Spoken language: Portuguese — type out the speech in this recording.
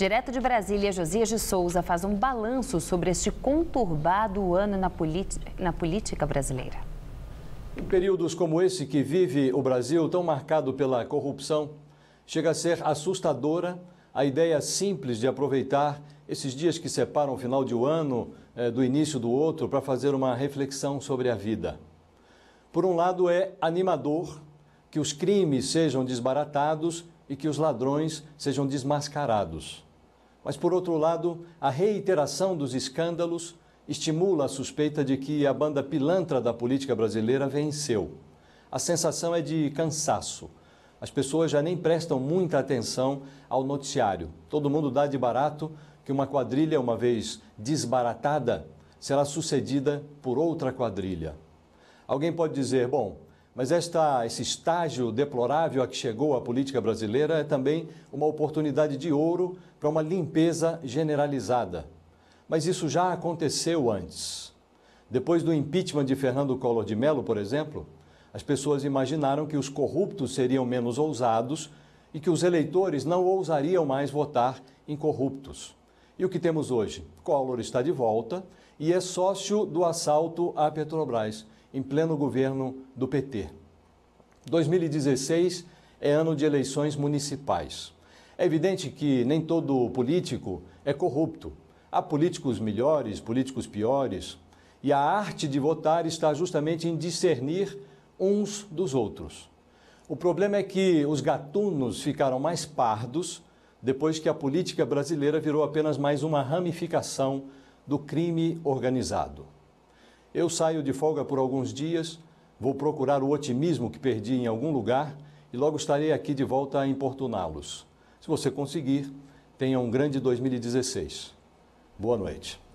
Direto de Brasília, Josias de Souza faz um balanço sobre este conturbado ano na, na política brasileira. Em períodos como esse que vive o Brasil, tão marcado pela corrupção, chega a ser assustadora a ideia simples de aproveitar esses dias que separam o final de um ano eh, do início do outro para fazer uma reflexão sobre a vida. Por um lado, é animador que os crimes sejam desbaratados e que os ladrões sejam desmascarados. Mas, por outro lado, a reiteração dos escândalos estimula a suspeita de que a banda pilantra da política brasileira venceu. A sensação é de cansaço. As pessoas já nem prestam muita atenção ao noticiário. Todo mundo dá de barato que uma quadrilha, uma vez desbaratada, será sucedida por outra quadrilha. Alguém pode dizer, bom, mas esta, esse estágio deplorável a que chegou a política brasileira é também uma oportunidade de ouro para uma limpeza generalizada. Mas isso já aconteceu antes. Depois do impeachment de Fernando Collor de Mello, por exemplo, as pessoas imaginaram que os corruptos seriam menos ousados e que os eleitores não ousariam mais votar em corruptos. E o que temos hoje? Collor está de volta e é sócio do assalto à Petrobras em pleno governo do PT. 2016 é ano de eleições municipais. É evidente que nem todo político é corrupto. Há políticos melhores, políticos piores, e a arte de votar está justamente em discernir uns dos outros. O problema é que os gatunos ficaram mais pardos depois que a política brasileira virou apenas mais uma ramificação do crime organizado. Eu saio de folga por alguns dias, vou procurar o otimismo que perdi em algum lugar e logo estarei aqui de volta a importuná-los. Se você conseguir, tenha um grande 2016. Boa noite.